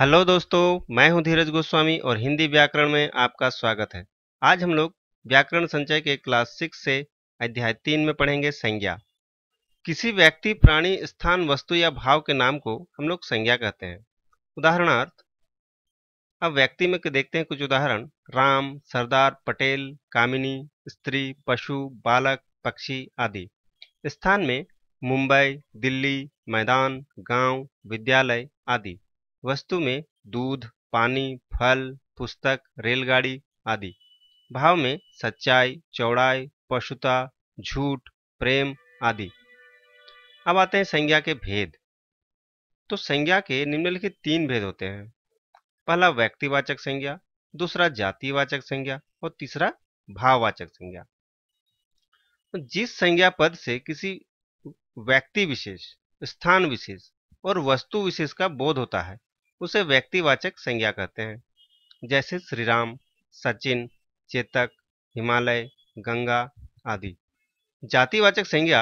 hello दोस्तों मैं हूं धीरज गोस्वामी और हिंदी व्याकरण में आपका स्वागत है आज हम लोग व्याकरण संचय के क्लास सिक्स से अध्याय तीन में पढ़ेंगे संज्ञा किसी व्यक्ति प्राणी स्थान वस्तु या भाव के नाम को हम लोग संज्ञा कहते हैं उदाहरणार्थ अब व्यक्ति में देखते हैं कुछ उदाहरण राम सरदार पटेल कामिनी स्त्री पशु बालक पक्षी आदि स्थान में मुंबई दिल्ली मैदान गांव, विद्यालय आदि वस्तु में दूध पानी फल पुस्तक रेलगाड़ी आदि भाव में सच्चाई चौड़ाई पशुता झूठ प्रेम आदि अब आते हैं संज्ञा के भेद तो संज्ञा के निम्नलिखित तीन भेद होते हैं पहला व्यक्तिवाचक संज्ञा दूसरा जातिवाचक संज्ञा और तीसरा भाववाचक संज्ञा तो जिस संज्ञा पद से किसी व्यक्ति विशेष स्थान विशेष और वस्तु विशेष का बोध होता है उसे व्यक्तिवाचक संज्ञा कहते हैं जैसे श्रीराम सचिन चेतक हिमालय गंगा आदि जातिवाचक संज्ञा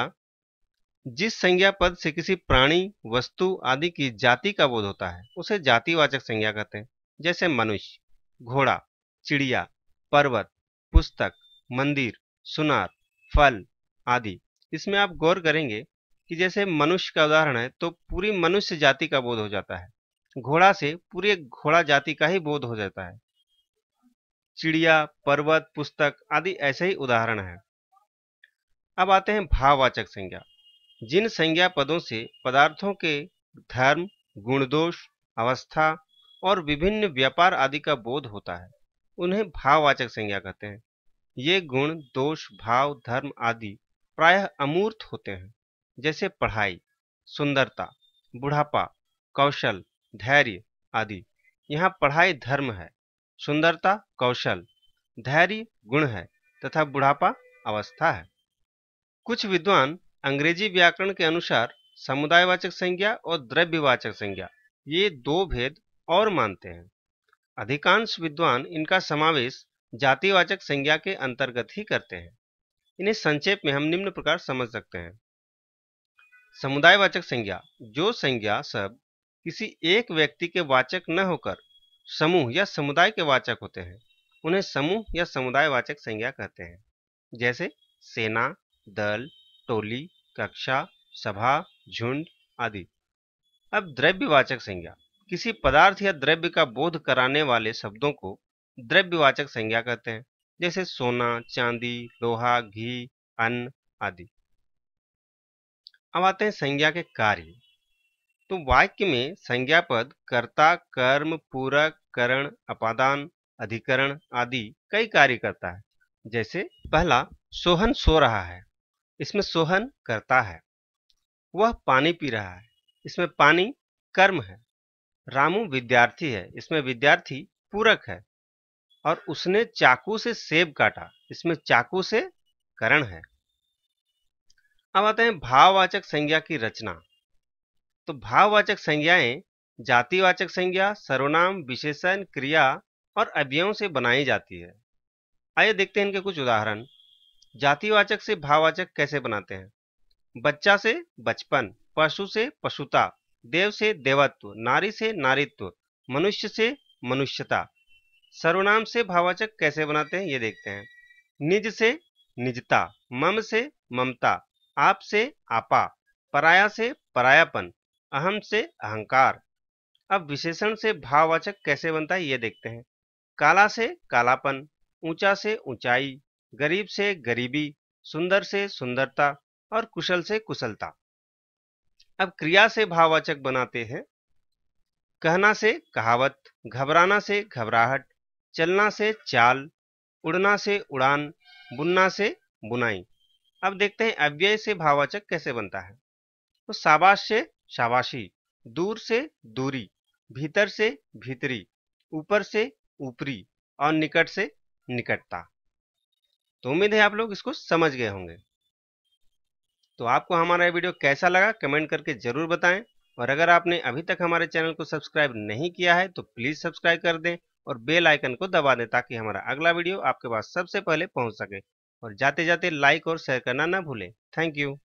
जिस संज्ञा पद से किसी प्राणी वस्तु आदि की जाति का बोध होता है उसे जातिवाचक संज्ञा कहते हैं जैसे मनुष्य घोड़ा चिड़िया पर्वत पुस्तक मंदिर सुनार फल आदि इसमें आप गौर करेंगे कि जैसे मनुष्य का उदाहरण है तो पूरी मनुष्य जाति का बोध हो जाता है घोड़ा से पूरे घोड़ा जाति का ही बोध हो जाता है चिड़िया पर्वत पुस्तक आदि ऐसे ही उदाहरण है अब आते हैं भाववाचक संज्ञा जिन संज्ञा पदों से पदार्थों के धर्म गुणदोष अवस्था और विभिन्न व्यापार आदि का बोध होता है उन्हें भाववाचक संज्ञा कहते हैं ये गुण दोष भाव धर्म आदि प्रायः अमूर्त होते हैं जैसे पढ़ाई सुंदरता बुढ़ापा कौशल धैर्य आदि यहाँ पढ़ाई धर्म है सुंदरता कौशल धैर्य गुण है तथा बुढ़ापा अवस्था है कुछ विद्वान अंग्रेजी व्याकरण के अनुसार समुदायवाचक संज्ञा और द्रव्यवाचक संज्ञा ये दो भेद और मानते हैं अधिकांश विद्वान इनका समावेश जातिवाचक संज्ञा के अंतर्गत ही करते हैं इन्हें संक्षेप में हम निम्न प्रकार समझ सकते हैं समुदायवाचक संज्ञा जो संज्ञा सब किसी एक व्यक्ति के वाचक न होकर समूह या समुदाय के वाचक होते हैं उन्हें समूह या समुदाय वाचक संज्ञा कहते हैं जैसे सेना दल टोली कक्षा सभा झुंड आदि अब द्रव्यवाचक संज्ञा किसी पदार्थ या द्रव्य का बोध कराने वाले शब्दों को द्रव्यवाचक संज्ञा कहते हैं जैसे सोना चांदी लोहा घी अन्न आदि अब आते हैं संज्ञा के कार्य तो वाक्य में संज्ञा पद कर्ता कर्म पूरक करण अपादान अधिकरण आदि कई कार्य करता है जैसे पहला सोहन सो रहा है इसमें सोहन करता है वह पानी पी रहा है इसमें पानी कर्म है रामू विद्यार्थी है इसमें विद्यार्थी पूरक है और उसने चाकू से सेब काटा इसमें चाकू से करण है अब आते हैं भाववाचक संज्ञा की रचना तो भाववाचक संज्ञाएं जातिवाचक संज्ञा सर्वनाम विशेषण क्रिया और अव्ययों से बनाई जाती है आइए देखते हैं इनके कुछ उदाहरण जातिवाचक से भाववाचक कैसे बनाते हैं बच्चा से बचपन पशु से पशुता देव से देवत्व नारी से नारीत्व मनुष्य से मनुष्यता सर्वनाम से भाववाचक कैसे बनाते हैं ये देखते हैं निज से निजता मम से ममता आप से आपा पराया से परायापन अहम से अहंकार अब विशेषण से भाववाचक कैसे बनता है ये देखते हैं काला से कालापन ऊंचा से ऊंचाई गरीब से गरीबी सुंदर से सुंदरता और कुशल से कुशलता अब क्रिया से भाववाचक बनाते हैं कहना से कहावत घबराना से घबराहट चलना से चाल उड़ना से उड़ान बुनना से बुनाई अब देखते हैं अव्यय से भाववाचक कैसे बनता है तो साबाश से शाबाशी दूर से दूरी भीतर से भीतरी ऊपर से ऊपरी और निकट से निकटता तो उम्मीद है आप लोग इसको समझ गए होंगे तो आपको हमारा वीडियो कैसा लगा कमेंट करके ज़रूर बताएं और अगर आपने अभी तक हमारे चैनल को सब्सक्राइब नहीं किया है तो प्लीज़ सब्सक्राइब कर दें और बेल आइकन को दबा दें ताकि हमारा अगला वीडियो आपके पास सबसे पहले पहुंच सके और जाते जाते लाइक और शेयर करना ना भूलें थैंक यू